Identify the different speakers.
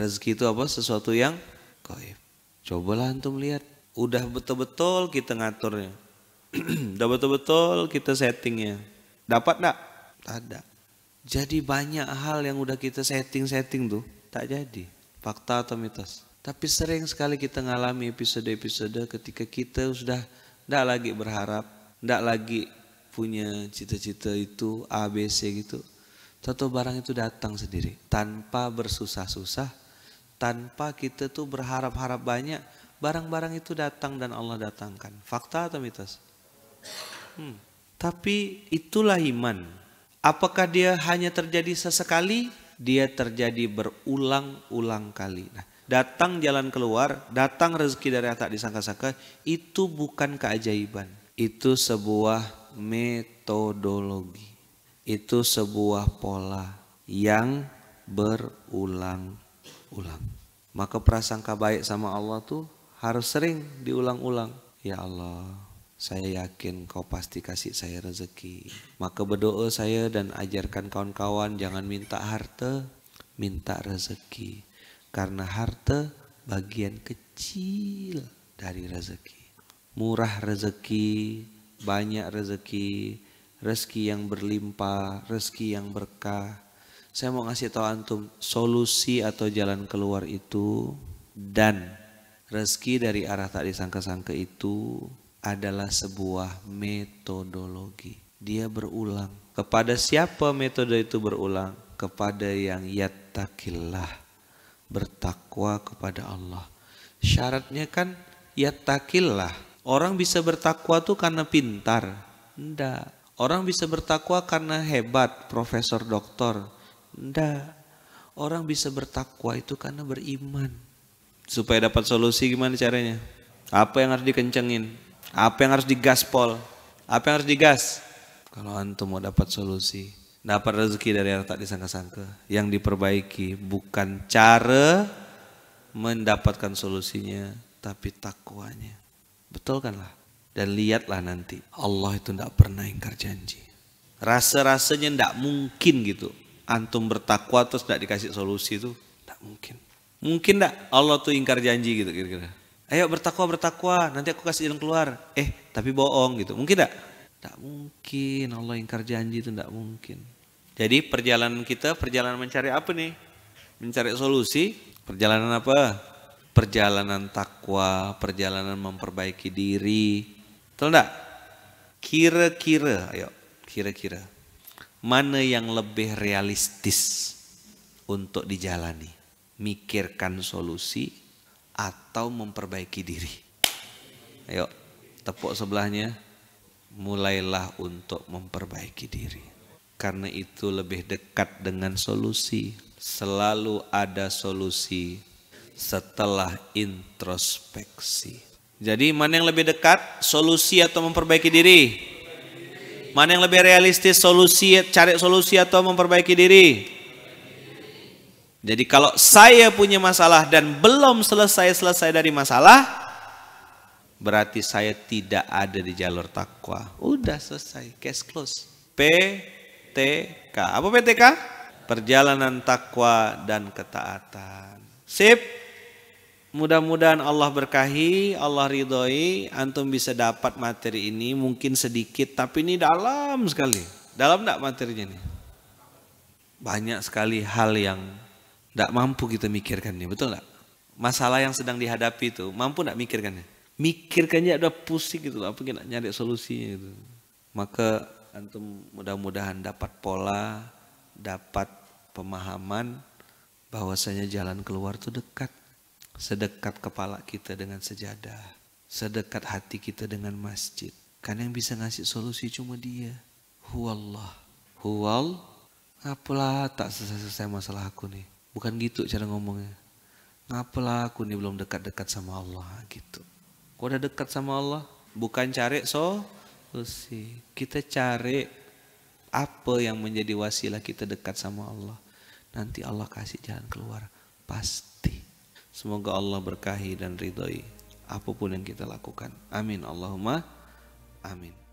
Speaker 1: Rezeki itu apa? Sesuatu yang coba lah untuk melihat Udah betul-betul kita ngaturnya. Udah betul-betul kita settingnya. Dapat tak? Ada. Jadi banyak hal yang udah kita setting-setting tuh tak jadi. Fakta atau mitos. Tapi sering sekali kita ngalami episode-episode ketika kita sudah tidak lagi berharap, tidak lagi punya cita-cita itu ABC gitu. Toto barang itu datang sendiri tanpa bersusah-susah, tanpa kita tuh berharap-harap banyak barang-barang itu datang dan Allah datangkan fakta atau mitos hmm. tapi itulah iman apakah dia hanya terjadi sesekali dia terjadi berulang-ulang kali nah datang jalan keluar, datang rezeki dari tak disangka-sangka, itu bukan keajaiban. Itu sebuah metodologi. Itu sebuah pola yang berulang ulang. Maka prasangka baik sama Allah tuh harus sering diulang-ulang. Ya Allah, saya yakin kau pasti kasih saya rezeki. Maka berdoa saya dan ajarkan kawan-kawan jangan minta harta, minta rezeki. Karena harta bagian kecil dari rezeki. Murah rezeki, banyak rezeki, rezeki yang berlimpah, rezeki yang berkah. Saya mau ngasih tahu antum solusi atau jalan keluar itu dan rezeki dari arah tak disangka-sangka itu adalah sebuah metodologi. Dia berulang. Kepada siapa metode itu berulang? Kepada yang yatakillah. Bertakwa kepada Allah. Syaratnya kan yatakillah. Orang bisa bertakwa tuh karena pintar. Enggak. Orang bisa bertakwa karena hebat, profesor, doktor. Enggak. Orang bisa bertakwa itu karena beriman. Supaya dapat solusi gimana caranya? Apa yang harus dikencengin? Apa yang harus digaspol? Apa yang harus digas? Kalau antum mau dapat solusi, dapat rezeki dari yang tak disangka-sangka. Yang diperbaiki bukan cara mendapatkan solusinya, tapi takwanya. Betul kan lah? Dan lihatlah nanti, Allah itu tidak pernah ingkar janji. Rasa-rasanya tidak mungkin gitu antum bertakwa terus tidak dikasih solusi itu tidak mungkin. Mungkin tidak Allah tuh ingkar janji gitu kira-kira. Ayo bertakwa bertakwa, nanti aku kasih jalan keluar. Eh, tapi bohong gitu. Mungkin tidak? Tidak mungkin Allah ingkar janji itu tidak mungkin. Jadi perjalanan kita perjalanan mencari apa nih? Mencari solusi. Perjalanan apa? Perjalanan takwa, perjalanan memperbaiki diri. Ternak? Kira-kira, ayo, kira-kira mana yang lebih realistis untuk dijalani. Mikirkan solusi atau memperbaiki diri. Ayo, tepuk sebelahnya. Mulailah untuk memperbaiki diri. Karena itu lebih dekat dengan solusi. Selalu ada solusi setelah introspeksi. Jadi mana yang lebih dekat? Solusi atau memperbaiki diri? Mana yang lebih realistis solusi cari solusi atau memperbaiki diri? Jadi kalau saya punya masalah dan belum selesai-selesai dari masalah, berarti saya tidak ada di jalur takwa. Udah selesai, case close. PTK. Apa PTK? Perjalanan takwa dan ketaatan. Sip. Mudah-mudahan Allah berkahi, Allah ridhoi, antum bisa dapat materi ini mungkin sedikit tapi ini dalam sekali. Dalam enggak materinya ini Banyak sekali hal yang enggak mampu kita mikirkan nih, betul enggak? Masalah yang sedang dihadapi itu mampu enggak mikirkannya? Mikirkannya udah pusing gitu apa kita nyari solusinya gitu. Maka antum mudah-mudahan dapat pola, dapat pemahaman bahwasanya jalan keluar itu dekat Sedekat kepala kita dengan sejadah. Sedekat hati kita dengan masjid. Karena yang bisa ngasih solusi cuma dia. Huwallah. Huwal. Apalah tak selesai-selesai masalah aku nih. Bukan gitu cara ngomongnya. Ngapalah aku nih belum dekat-dekat sama Allah gitu. Kau udah dekat sama Allah? Bukan cari solusi. Kita cari apa yang menjadi wasilah kita dekat sama Allah. Nanti Allah kasih jalan keluar. Pasti. Semoga Allah berkahi dan ridhoi apapun yang kita lakukan. Amin. Allahumma amin.